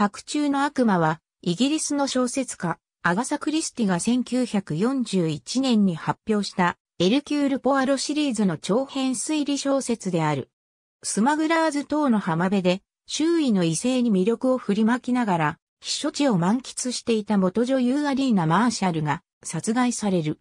白昼の悪魔は、イギリスの小説家、アガサ・クリスティが1941年に発表したエルキュール・ポアロシリーズの長編推理小説である。スマグラーズ等の浜辺で周囲の異性に魅力を振りまきながら避暑地を満喫していた元女優アリーナ・マーシャルが殺害される。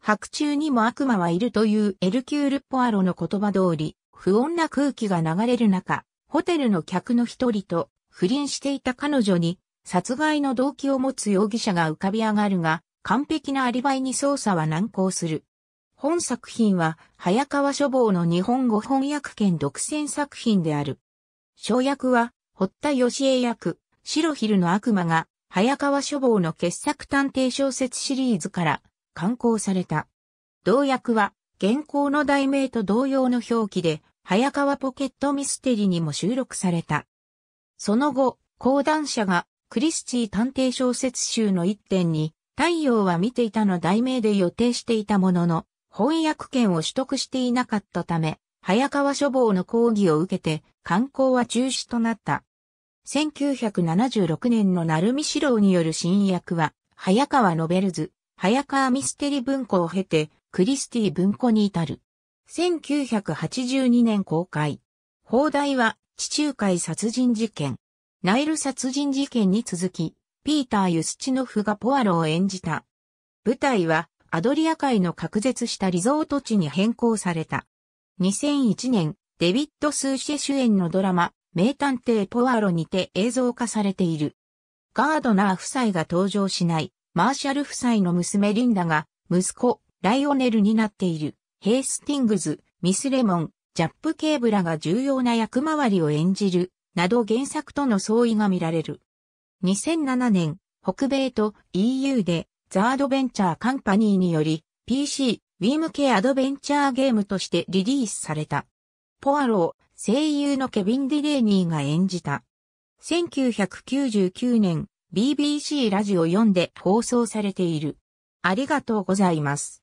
白昼にも悪魔はいるというエルキュール・ポアロの言葉通り不穏な空気が流れる中、ホテルの客の一人と不倫していた彼女に殺害の動機を持つ容疑者が浮かび上がるが、完璧なアリバイに捜査は難航する。本作品は、早川書房の日本語翻訳権独占作品である。小役は、堀田義恵役、白昼の悪魔が、早川書房の傑作探偵小説シリーズから、刊行された。同役は、現行の題名と同様の表記で、早川ポケットミステリーにも収録された。その後、講談社がクリスチー探偵小説集の一点に、太陽は見ていたの題名で予定していたものの、翻訳権を取得していなかったため、早川書房の講義を受けて、刊行は中止となった。1976年の鳴海史郎による新訳は、早川ノベルズ、早川ミステリ文庫を経て、クリスティ文庫に至る。1982年公開。放題は、地中海殺人事件、ナイル殺人事件に続き、ピーター・ユスチノフがポアロを演じた。舞台は、アドリア海の隔絶したリゾート地に変更された。2001年、デビッド・スーシェ主演のドラマ、名探偵ポアロにて映像化されている。ガードナー夫妻が登場しない、マーシャル夫妻の娘リンダが、息子、ライオネルになっている、ヘイスティングズ、ミス・レモン、ジャップケーブラが重要な役回りを演じる、など原作との相違が見られる。2007年、北米と EU で、ザ・アドベンチャー・カンパニーにより、PC、ウィーム系アドベンチャーゲームとしてリリースされた。ポアロー、声優のケビン・ディレーニーが演じた。1999年、BBC ラジオ4で放送されている。ありがとうございます。